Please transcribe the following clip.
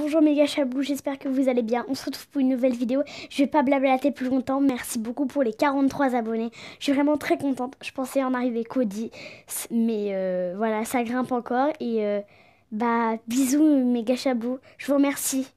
Bonjour mes gars j'espère que vous allez bien. On se retrouve pour une nouvelle vidéo. Je vais pas blablater plus longtemps. Merci beaucoup pour les 43 abonnés. Je suis vraiment très contente. Je pensais en arriver cody Mais euh, voilà, ça grimpe encore. Et euh, bah bisous mes gars Je vous remercie.